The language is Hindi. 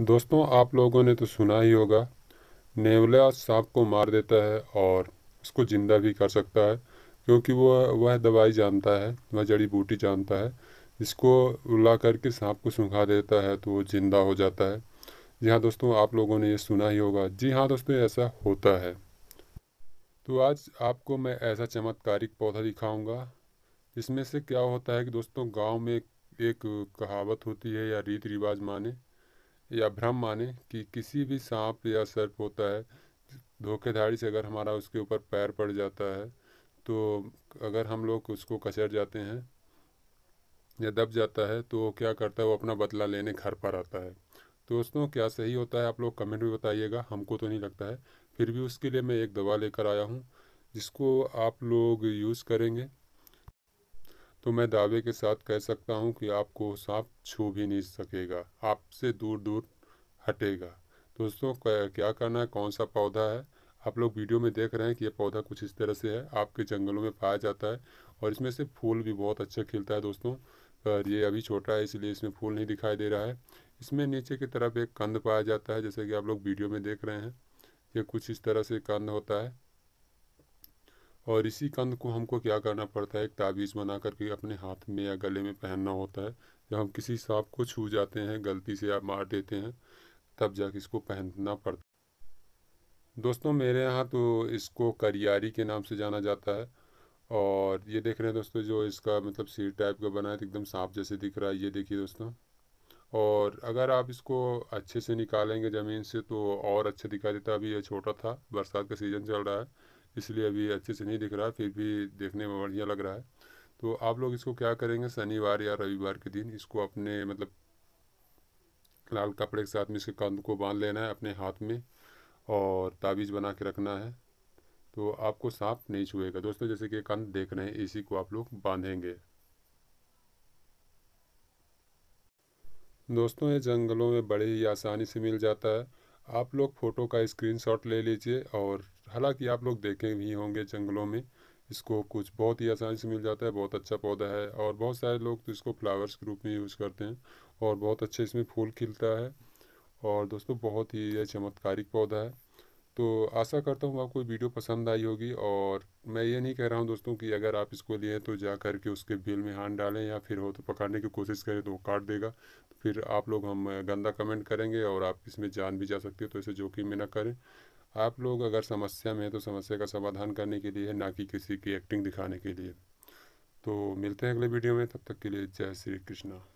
दोस्तों आप लोगों ने तो सुना ही होगा नेवला सांप को मार देता है और उसको ज़िंदा भी कर सकता है क्योंकि वह वह दवाई जानता है वह जड़ी बूटी जानता है इसको उला करके सांप को सूखा देता है तो वो ज़िंदा हो जाता है जी हाँ दोस्तों आप लोगों ने ये सुना ही होगा जी हाँ दोस्तों ऐसा होता है तो आज आपको मैं ऐसा चमत्कारिक पौधा दिखाऊंगा इसमें से क्या होता है कि दोस्तों गांव में एक कहावत होती है या रीति रिवाज माने या भ्रम माने कि किसी भी सांप या सर्प होता है धोखेधाड़ी से अगर हमारा उसके ऊपर पैर पड़ जाता है तो अगर हम लोग उसको कचर जाते हैं या दब जाता है तो वो क्या करता है वो अपना बदला लेने घर पर आता है दोस्तों क्या सही होता है आप लोग कमेंट में बताइएगा हमको तो नहीं लगता है फिर भी उसके लिए मैं एक दवा लेकर आया हूँ जिसको आप लोग यूज़ करेंगे तो मैं दावे के साथ कह सकता हूँ कि आपको सांप छू भी नहीं सकेगा आपसे दूर दूर हटेगा दोस्तों क्या करना है कौन सा पौधा है आप लोग वीडियो में देख रहे हैं कि यह पौधा कुछ इस तरह से है आपके जंगलों में पाया जाता है और इसमें से फूल भी बहुत अच्छा खिलता है दोस्तों ये अभी छोटा है इसलिए इसमें फूल नहीं दिखाई दे रहा है इसमें नीचे की तरफ एक कंद पाया जाता है जैसे कि आप लोग वीडियो में देख रहे हैं ये कुछ इस तरह से कंद होता है और इसी कंध को हमको क्या करना पड़ता है एक ताबीज़ बना करके अपने हाथ में या गले में पहनना होता है जब हम किसी सांप को छू जाते हैं गलती से या मार देते हैं तब जाके इसको पहनना पड़ता है दोस्तों मेरे यहाँ तो इसको करियारी के नाम से जाना जाता है और ये देख रहे हैं दोस्तों जो इसका मतलब सीर टाइप का बना है तो एकदम सांप जैसे दिख रहा है ये देखिए दोस्तों और अगर आप इसको अच्छे से निकालेंगे ज़मीन से तो और अच्छा दिखाई देता अभी ये छोटा था बरसात का सीज़न चल रहा है इसलिए अभी अच्छे से नहीं दिख रहा फिर भी देखने में बढ़िया लग रहा है तो आप लोग इसको क्या करेंगे शनिवार या रविवार के दिन इसको अपने मतलब लाल कपड़े के साथ में इसके कंध को बांध लेना है अपने हाथ में और ताबीज़ बना के रखना है तो आपको सांप नहीं छुएगा दोस्तों जैसे कि कंध देख रहे हैं इसी को आप लोग बांधेंगे दोस्तों ये जंगलों में बड़े ही आसानी से मिल जाता है आप लोग फ़ोटो का स्क्रीनशॉट ले लीजिए और हालांकि आप लोग देखे भी होंगे जंगलों में इसको कुछ बहुत ही आसानी से मिल जाता है बहुत अच्छा पौधा है और बहुत सारे लोग तो इसको फ्लावर्स के रूप में यूज़ करते हैं और बहुत अच्छे इसमें फूल खिलता है और दोस्तों बहुत ही यह चमत्कारिक पौधा है तो आशा करता हूँ आपको वीडियो पसंद आई होगी और मैं ये नहीं कह रहा हूँ दोस्तों कि अगर आप इसको लिए तो जा कर के उसके बिल में हाथ डालें या फिर हो तो पकड़ने की कोशिश करें तो वो काट देगा तो फिर आप लोग हम गंदा कमेंट करेंगे और आप इसमें जान भी जा सकती हो तो इसे जोखिम में ना करें आप लोग अगर समस्या में हैं तो समस्या का समाधान करने के लिए ना कि किसी की एक्टिंग दिखाने के लिए तो मिलते हैं अगले वीडियो में तब तक के लिए जय श्री कृष्णा